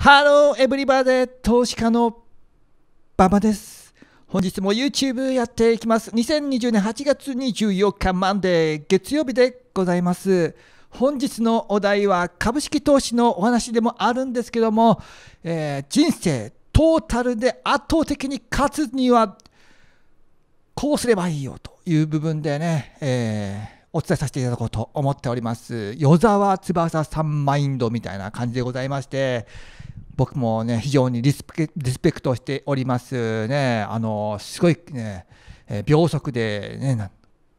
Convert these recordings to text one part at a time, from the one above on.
ハローエブリバーデ投資家の馬場です。本日も YouTube やっていきます。2020年8月24日マンデー月曜日でございます。本日のお題は株式投資のお話でもあるんですけども、えー、人生トータルで圧倒的に勝つにはこうすればいいよという部分でね、えーお伝えさせていただこうと思っております。与沢翼さんマインドみたいな感じでございまして、僕もね非常にリスペクトしておりますねあのすごいね、え秒速でね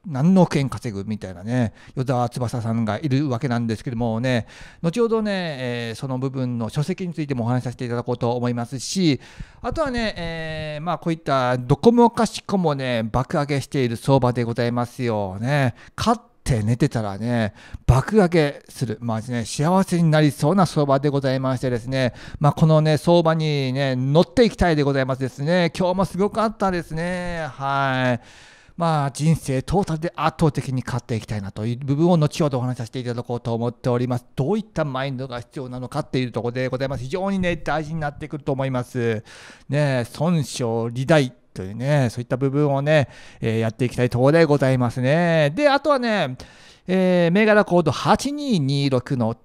何の億円稼ぐみたいなね、与沢翼さんがいるわけなんですけどもね、後ほどね、えー、その部分の書籍についてもお話しさせていただこうと思いますし、あとはね、えー、まあこういったどこもかしこもね、爆上げしている相場でございますよね。買っして寝てたらね、爆上げする、まあね、幸せになりそうな相場でございましてですね、まあ、このね、相場にね、乗っていきたいでございますですね。今日もすごかったですね。はい。まあ、人生トータルで圧倒的に勝っていきたいなという部分を後ほどお話しさせていただこうと思っております。どういったマインドが必要なのかっていうところでございます。非常にね、大事になってくると思います。ね損傷、利大、というね、そういった部分をね、えー、やっていきたいところでございますね。で、あとはね、えー、銘柄コード8226の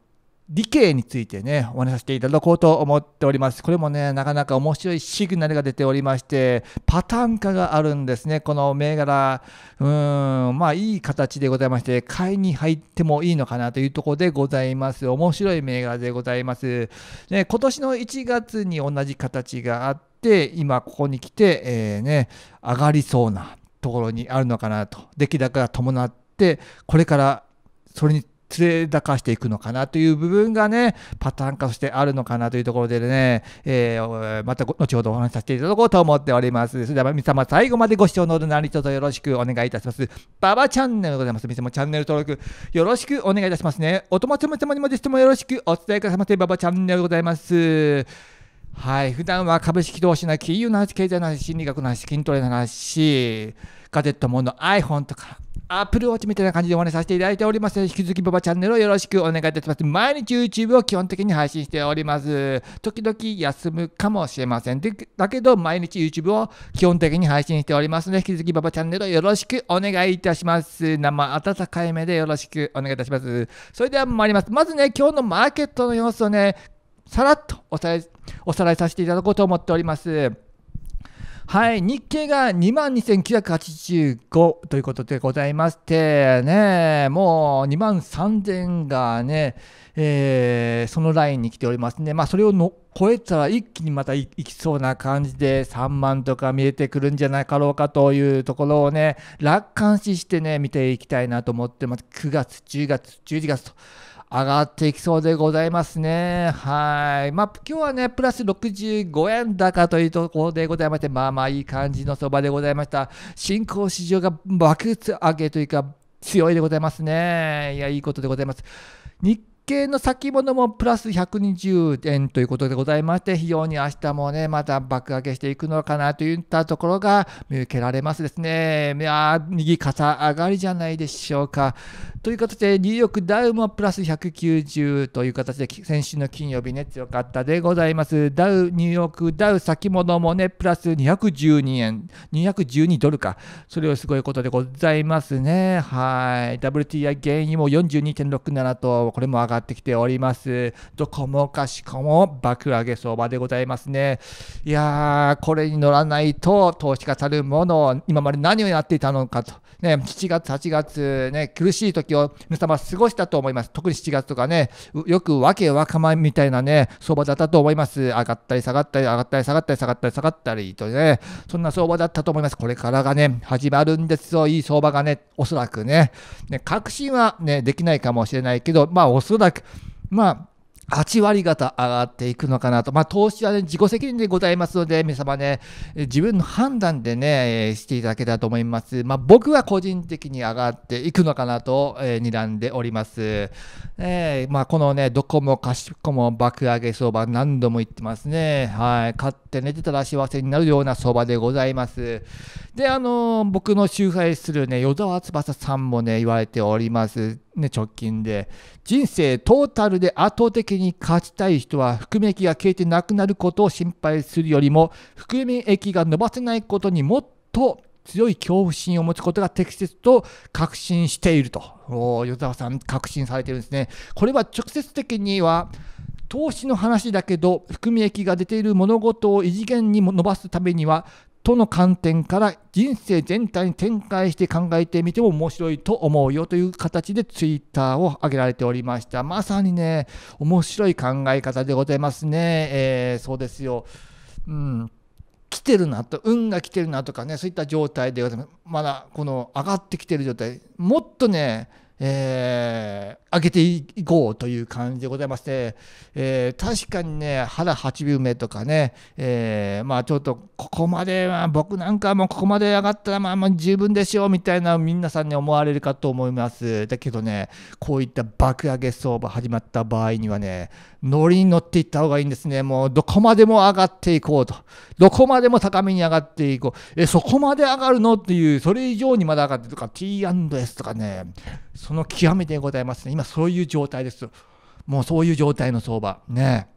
理系についてね、お話しさせていただこうと思っております。これもね、なかなか面白いシグナルが出ておりまして、パターン化があるんですね。この銘柄、うん、まあいい形でございまして、買いに入ってもいいのかなというところでございます。面白い銘柄でございます。ね、今年の1月に同じ形があって、今ここに来て、えー、ね、上がりそうなところにあるのかなと。出来高が伴って、これからそれに連れ出かしていくのかなという部分がね、パターン化としてあるのかなというところでね、えー、また後ほどお話しさせていただこうと思っております。それでは皆様最後までご視聴のど何卒よろしくお願いいたします。ババチャンネルでございます。皆様チャンネル登録よろしくお願いいたしますね。お友達様にもぜひもよろしくお伝えくださいませ。ババチャンネルでございます。はい。普段は株式投資な、金融の話、経済の話、心理学の話、筋トレの話、ガジェットもの iPhone とか、アップルウォッチみたいな感じでお話しさせていただいております引き続きババチャンネルをよろしくお願いいたします。毎日 YouTube を基本的に配信しております。時々休むかもしれません。でだけど、毎日 YouTube を基本的に配信しておりますので、引き続きババチャンネルをよろしくお願いいたします。生温かい目でよろしくお願いいたします。それでは参ります。まずね、今日のマーケットの様子をね、さらっとおさらいさせていただこうと思っております。はい、日経が22,985ということでございまして、ね、もう2万3000がね、えー、そのラインに来ておりますね。まあ、それをの超えたら一気にまたいきそうな感じで3万とか見えてくるんじゃないかろうかというところをね、楽観視してね、見ていきたいなと思ってます。9月、10月、11月と。上がっていきそうでございますね。はい。まあ、今日はね、プラス65円高というところでございまして、まあまあいい感じの相場でございました。新興市場が爆発上げというか、強いでございますね。いや、いいことでございます。日系の先物もプラス120円ということでございまして、非常に明日もね、また爆上げしていくのかなといったところが見受けられますですね。いや右肩上がりじゃないでしょうか。という形で、ニューヨークダウもプラス190という形で、先週の金曜日ね、強かったでございます。ダウ、ニューヨークダウ先物もね、プラス212円、212ドルか。それをすごいことでございますね。はい。WTI 原油も42.67と、これも上ががってきております。どこもかしこも爆上げ相場でございますね。いやー、これに乗らないと投資家たるもの、今まで何をやっていたのかと。ね、7月、8月、ね、苦しい時を皆様過ごしたと思います。特に7月とかね、よくわけわかまみたいなね、相場だったと思います。上がったり下がったり、上がったり下がったり、下がったり下がったりとね、そんな相場だったと思います。これからがね、始まるんですよ。いい相場がね、おそらくね。ね確信はね、できないかもしれないけど、まあ、おそらくだまあ、8割方上がっていくのかなと。まあ、投資は、ね、自己責任でございますので、皆様ね、自分の判断でね、えー、していただけたらと思います。まあ、僕は個人的に上がっていくのかなと、えー、睨んでおります。えー、まあ、このね、どこもかしこも爆上げ相場何度も言ってますね。はい。買って寝てたら幸せになるような相場でございます。で、あのー、僕の周回するね、与沢翼さんもね、言われております。ね、直近で人生トータルで圧倒的に勝ちたい人は含み益が消えてなくなることを心配するよりも含み益が伸ばせないことにもっと強い恐怖心を持つことが適切と確信していると与沢さん確信されてるんですねこれは直接的には投資の話だけど含み益が出ている物事を異次元に伸ばすためにはとの観点から人生全体に展開して考えてみても面白いと思うよという形でツイッターを上げられておりました。まさにね、面白い考え方でございますね。えー、そうですよ。うん。来てるなと、運が来てるなとかね、そういった状態でございます。まだこの上がってきてる状態。もっとね、えー、上げていこうという感じでございまして、えー、確かにね、腹8秒目とかね、えー、まあちょっとここまで、まあ、僕なんかもここまで上がったらまあまあ十分でしょうみたいな皆さんに思われるかと思います。だけどね、こういった爆上げ相場始まった場合にはね、乗りに乗っていった方がいいんですね。もうどこまでも上がっていこうと。どこまでも高めに上がっていこう。え、そこまで上がるのっていう、それ以上にまだ上がってとか、T&S とかね、その極めてございますね。今今そういう状態です。もうそういう状態の相場。ね。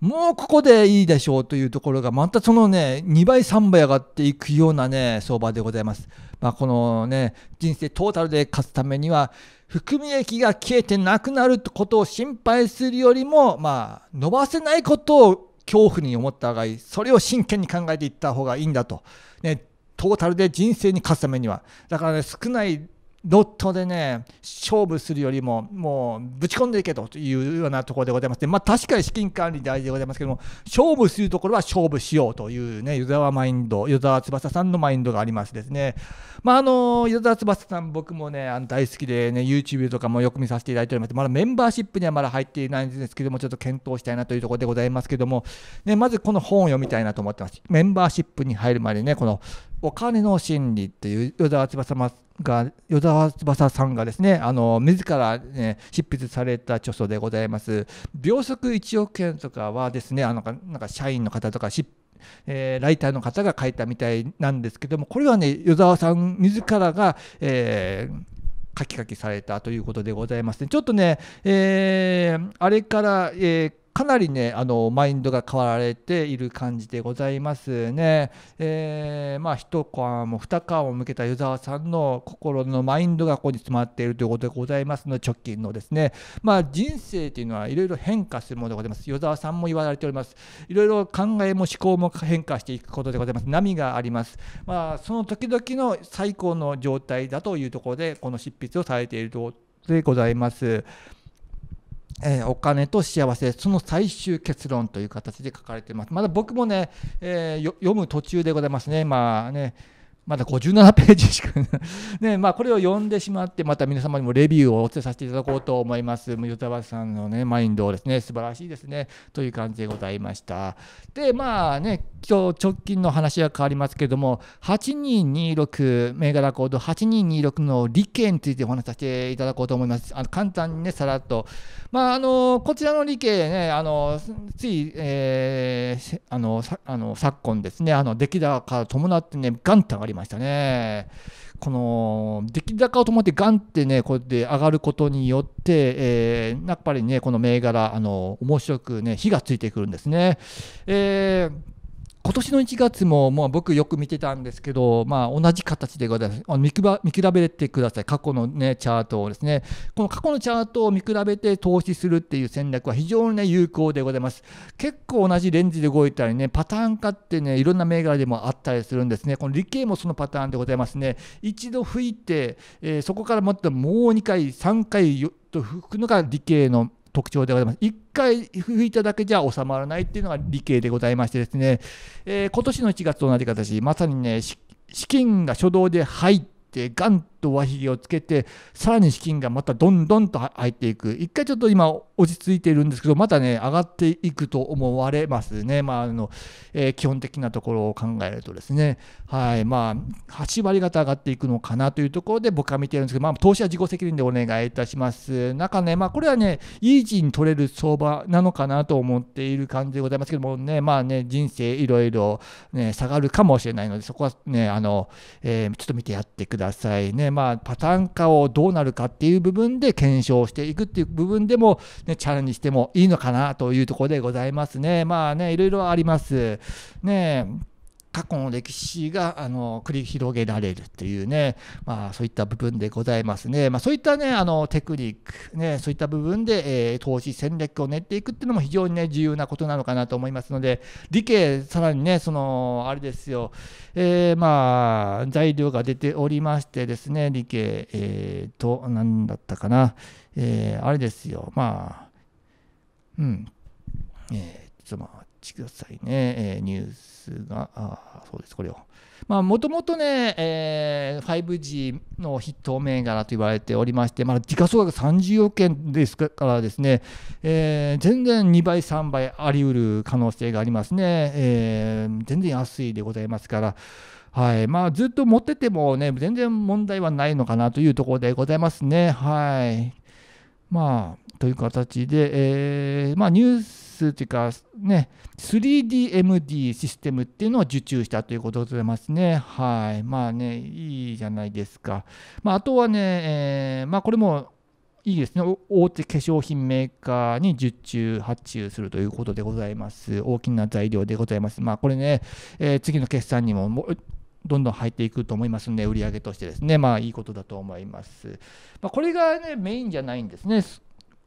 もうここでいいでしょうというところが、またそのね、2倍、3倍上がっていくようなね、相場でございます。まあ、このね、人生トータルで勝つためには、含み益が消えてなくなることを心配するよりも、まあ、伸ばせないことを恐怖に思った方がいい。それを真剣に考えていった方がいいんだと。ね、トータルで人生に勝つためには。だからね、少ないドットでね、勝負するよりも、もうぶち込んでいけというようなところでございまして、まあ、確かに資金管理大事でございますけども、勝負するところは勝負しようというね、湯沢マインド、与沢翼さんのマインドがありますですね。まあ、あの、湯沢翼さん、僕もね、あの大好きでね、YouTube とかもよく見させていただいておりまして、まだメンバーシップにはまだ入っていないんですけども、ちょっと検討したいなというところでございますけども、ね、まずこの本を読みたいなと思ってます。メンバーシップに入るまでね、このお金の心理っていう与沢翼が与沢翼さんがですねあの自ら、ね、執筆された著書でございます秒速1億円とかはですねあのなんか社員の方とかし、えー、ライターの方が書いたみたいなんですけどもこれはね与沢さん自らが、えー、書き書きされたということでございます、ね、ちょっとね、えー、あれから、えーかなりねあのマインドが変わられている感じでございますね。えー、まあ一皮も二アも向けた湯沢さんの心のマインドがここに詰まっているということでございますので直近のですねまあ人生というのはいろいろ変化するものでございます。湯沢さんも言われております。いろいろ考えも思考も変化していくことでございます。波があります。まあその時々の最高の状態だというところでこの執筆をされているとでございます。えー、お金と幸せ、その最終結論という形で書かれています。まだ僕もね、えー、読む途中でございますね。まあね、まだ57ページしか ね、まあ、これを読んでしまって、また皆様にもレビューをお伝えさせていただこうと思います。ユタバさんのね、マインドをですね、素晴らしいですね、という感じでございました。で、まあね、今日直近の話は変わりますけれども、8226、銘柄コード8226の利権についてお話しさせていただこうと思います。あの簡単にね、さらっと。まあ、あの、こちらの利権ね、あの、つい、えー、あの、あの昨今ですね、あの、出来高から伴ってね、ガンと上がります。ましたね。この出来高を伴ってガンってね、こうやって上がることによって、えー、やっぱりね、この銘柄、あの面白くね、火がついてくるんですね。えー今年の1月も、もう僕よく見てたんですけど、まあ、同じ形でございますあの見比べてください過去の、ね、チャートをですねこの過去のチャートを見比べて投資するっていう戦略は非常に、ね、有効でございます結構同じレンジで動いたりねパターン化ってねいろんな銘柄でもあったりするんですねこの理系もそのパターンでございますね一度吹いて、えー、そこからまたもう2回3回と吹くのが理系の特徴でございます。1回拭いただけじゃ収まらないっていうのが理系でございましてですね、えー、今年の1月と同じ形、まさにね、資金が初動で入って、ガンと上髭をつけてさらに資金がまたどんどんと入っていく一回ちょっと今落ち着いているんですけどまたね上がっていくと思われますねまああの、えー、基本的なところを考えるとですねはいまあ8割方上がっていくのかなというところで僕は見てるんですけどまあ投資は自己責任でお願いいたします中ねまあこれはねイージーに取れる相場なのかなと思っている感じでございますけどもねまあね人生いろいろね下がるかもしれないのでそこはねあの、えー、ちょっと見てやってくださいねまあ、パターン化をどうなるかっていう部分で検証していくっていう部分でも、ね、チャレンジしてもいいのかなというところでございますね。まあね、いろいろあります。ね過去の歴史があの繰り広げられるというね、まあ、そういった部分でございますね、まあ、そういった、ね、あのテクニック、ね、そういった部分で、えー、投資戦略を練っていくっていうのも非常に、ね、重要なことなのかなと思いますので理系さらにねそのあれですよ、えー、まあ材料が出ておりましてですね理系、えー、と何だったかな、えー、あれですよまあうんえー、ちょっと待ってちくださいね。えー、ニュースが、あそうです、これを。まあ、もともとね、えー、5G の筆頭銘柄と言われておりまして、まだ時価総額30億円ですからですね、えー、全然2倍、3倍あり得る可能性がありますね。えー、全然安いでございますから、はいまあ、ずっと持っててもね、全然問題はないのかなというところでございますね。はいまあ、という形で、えーまあ、ニューススというか、ね、3DMD システムっていうのを受注したということでございますね。はい。まあね、いいじゃないですか。まあ、あとはね、えー、まあ、これもいいですね。大手化粧品メーカーに受注、発注するということでございます。大きな材料でございます。まあ、これね、えー、次の決算にももどんどん入っていくと思いますので、売上としてですね、まあいいことだと思います。まあ、これがね、メインじゃないんですね。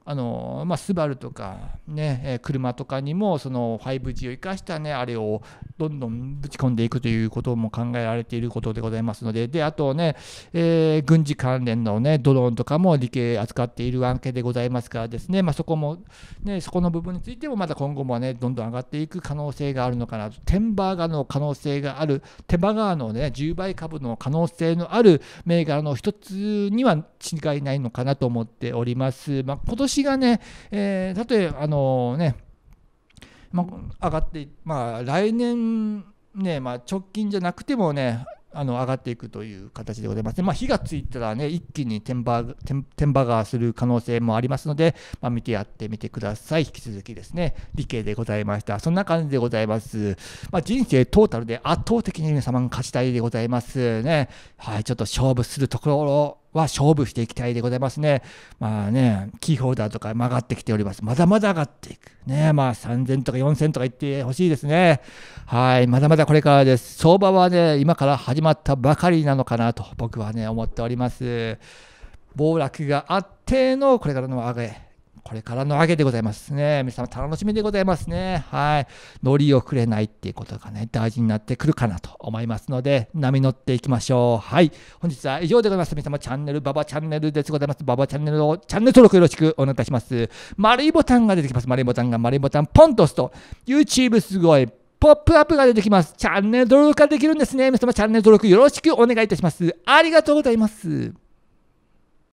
あのまあ、スバルとか、ね、車とかにもその 5G を生かした、ね、あれをどんどんぶち込んでいくということも考えられていることでございますので、であとね、えー、軍事関連の、ね、ドローンとかも理系扱っているわけでございますからですね、まあ、そこも、ね、そこの部分についてもまだ今後も、ね、どんどん上がっていく可能性があるのかなと、テンバーガの可能性がある、テンバガーの、ね、10倍株の可能性のある銘柄の一つには違いないのかなと思っております。まあ、今年がね、えー、えあのねまあ、上がって、まあ、来年ね、まあ、直近じゃなくてもね、あの上がっていくという形でございます、ね、まあ、火がついたらね、一気にテンバガーする可能性もありますので、まあ、見てやってみてください。引き続きですね、理系でございました。そんな感じでございます。まあ、人生トータルで圧倒的に皆様が勝ちたいでございますね。はい、ちょっと勝負するところは勝負していきたいでございますね。まあね、キーホルダーとか曲がってきております。まだまだ上がっていく。ね、まあ3000とか4000とか言ってほしいですね。はい、まだまだこれからです。相場はね、今から始まったばかりなのかなと僕はね、思っております。暴落があってのこれからの上げこれからの揚げでございますね。皆様楽しみでございますね。はい。乗り遅れないっていうことがね、大事になってくるかなと思いますので、波乗っていきましょう。はい。本日は以上でございます。皆様チャンネル、ババチャンネルですございます。ババチャンネルをチャンネル登録よろしくお願いいたします。丸いボタンが出てきます。丸いボタンが丸いボタンポンと押すと、YouTube すごいポップアップが出てきます。チャンネル登録ができるんですね。皆様チャンネル登録よろしくお願いいたします。ありがとうございます。